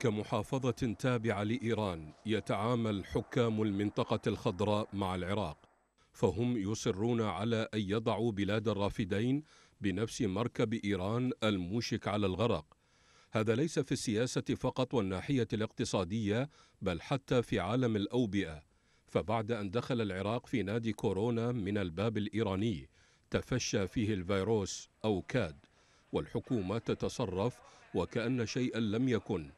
كمحافظة تابعة لإيران يتعامل حكام المنطقة الخضراء مع العراق فهم يصرون على أن يضعوا بلاد الرافدين بنفس مركب إيران الموشك على الغرق هذا ليس في السياسة فقط والناحية الاقتصادية بل حتى في عالم الأوبئة فبعد أن دخل العراق في نادي كورونا من الباب الإيراني تفشى فيه الفيروس أو كاد والحكومة تتصرف وكأن شيئا لم يكن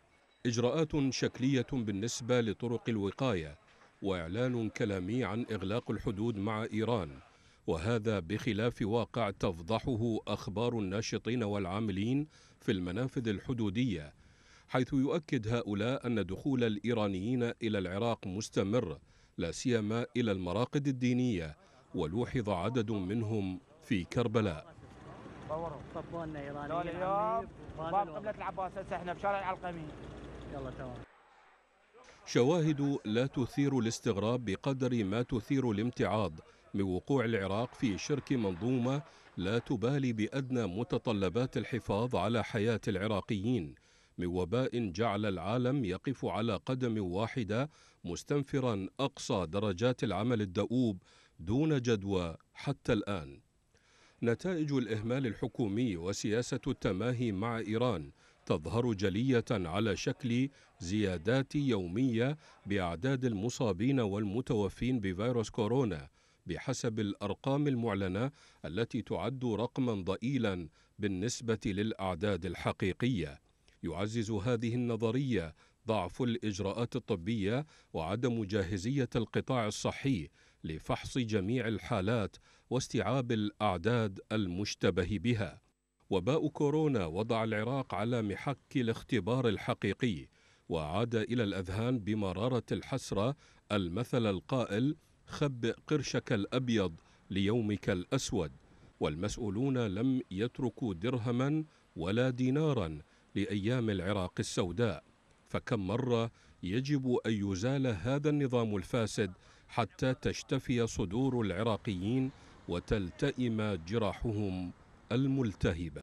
إجراءات شكلية بالنسبة لطرق الوقاية وإعلان كلامي عن إغلاق الحدود مع إيران وهذا بخلاف واقع تفضحه أخبار الناشطين والعاملين في المنافذ الحدودية حيث يؤكد هؤلاء أن دخول الإيرانيين إلى العراق مستمر لا سيما إلى المراقد الدينية ولوحظ عدد منهم في كربلاء صبونا ايرانيين قبلة العباس احنا بشارع العلقمي يلا تمام شواهد لا تثير الاستغراب بقدر ما تثير الامتعاض من وقوع العراق في شرك منظومة لا تبالي بأدنى متطلبات الحفاظ على حياة العراقيين من وباء جعل العالم يقف على قدم واحدة مستنفرا أقصى درجات العمل الدؤوب دون جدوى حتى الآن نتائج الإهمال الحكومي وسياسة التماهي مع إيران تظهر جلية على شكل زيادات يومية بأعداد المصابين والمتوفين بفيروس كورونا بحسب الأرقام المعلنة التي تعد رقما ضئيلا بالنسبة للأعداد الحقيقية. يعزز هذه النظرية ضعف الإجراءات الطبية وعدم جاهزية القطاع الصحي لفحص جميع الحالات واستيعاب الأعداد المشتبه بها. وباء كورونا وضع العراق على محك الاختبار الحقيقي وعاد إلى الأذهان بمرارة الحسرة المثل القائل خبئ قرشك الأبيض ليومك الأسود والمسؤولون لم يتركوا درهما ولا دينارا لأيام العراق السوداء فكم مرة يجب أن يزال هذا النظام الفاسد حتى تشتفي صدور العراقيين وتلتئم جراحهم الملتهبة